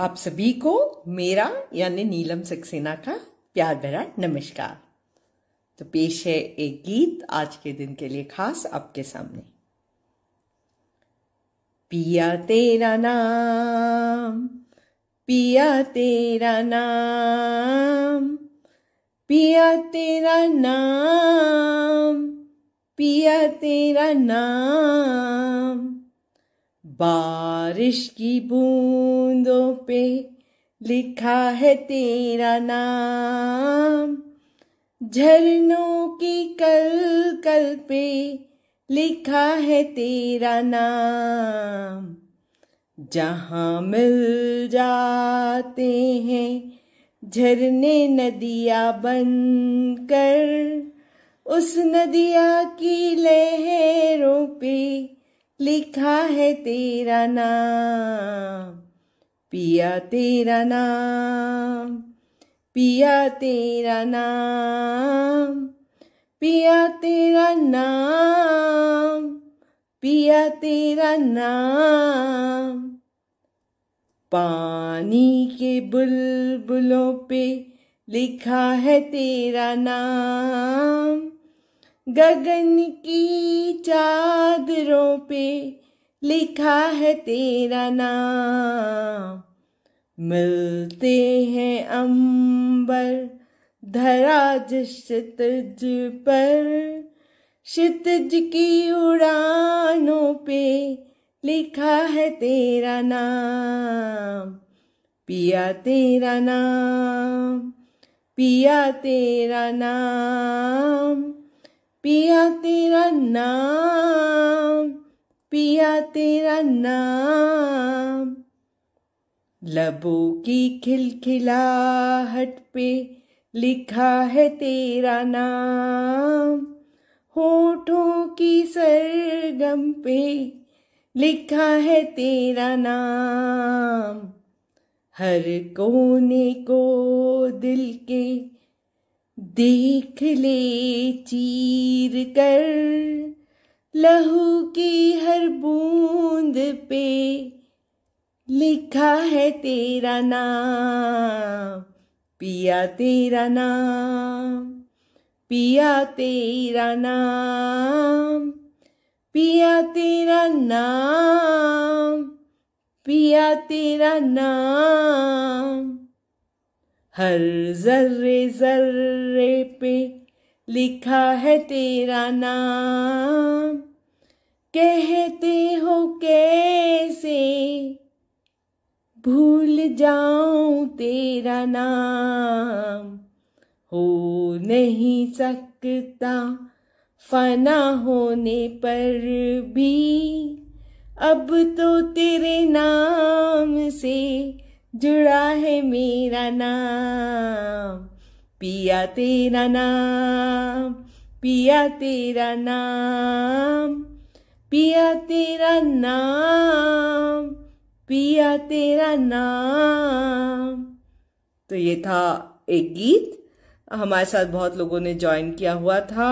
आप सभी को मेरा यानी नीलम सक्सेना का प्यार भरा नमस्कार तो पेश है एक गीत आज के दिन के लिए खास आपके सामने पिया तेरा नाम पिया तेरा नाम पिया तेरा नाम पिया तेरा नाम बारिश की बूंदों पे लिखा है तेरा नाम झरनों की कल कल पे लिखा है तेरा नाम जहाँ मिल जाते हैं झरने नदिया बन कर उस नदिया की लहरों पे लिखा है तेरा नाम पिया तेरा नाम पिया तेरा नाम पिया तेरा नाम पिया तेरा नाम पानी के बुलबुलों पे लिखा है तेरा नाम गगन की चादरों पे लिखा है तेरा नाम मिलते हैं अंबर धरा क्षितज पर क्षितज की उड़ानों पे लिखा है तेरा नाम पिया तेरा नाम पिया तेरा नाम पिया तेरा नाम पिया तेरा नाम लबों की खिलखिलाहट पे लिखा है तेरा नाम होठों की सरगम पे लिखा है तेरा नाम हर कोने को दिल के देख ले चीर कर लहू की हर बूंद पे लिखा है तेरा नाम पिया तेरा नाम पिया तेरा नाम पिया तेरा नाम पिया तेरा नाम हर जर्रे जर्रे पे लिखा है तेरा नाम कहते हो कैसे भूल जाऊं तेरा नाम हो नहीं सकता फना होने पर भी अब तो तेरे नाम से जुड़ा है मेरा नाम पिया तेरा नाम पिया तेरा नाम पिया तेरा नाम पिया तेरा नाम तो ये था एक गीत हमारे साथ बहुत लोगों ने ज्वाइन किया हुआ था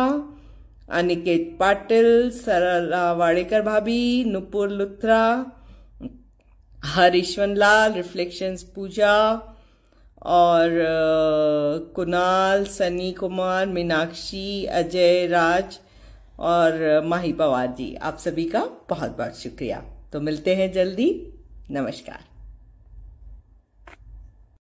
अनिकेत पाटिल सरला वाड़ेकर भाभी नुपुर लुथरा हरिश्वन लाल रिफ्लेक्शंस पूजा और कुणाल सनी कुमार मीनाक्षी अजय राज और माही पवार जी आप सभी का बहुत बहुत शुक्रिया तो मिलते हैं जल्दी नमस्कार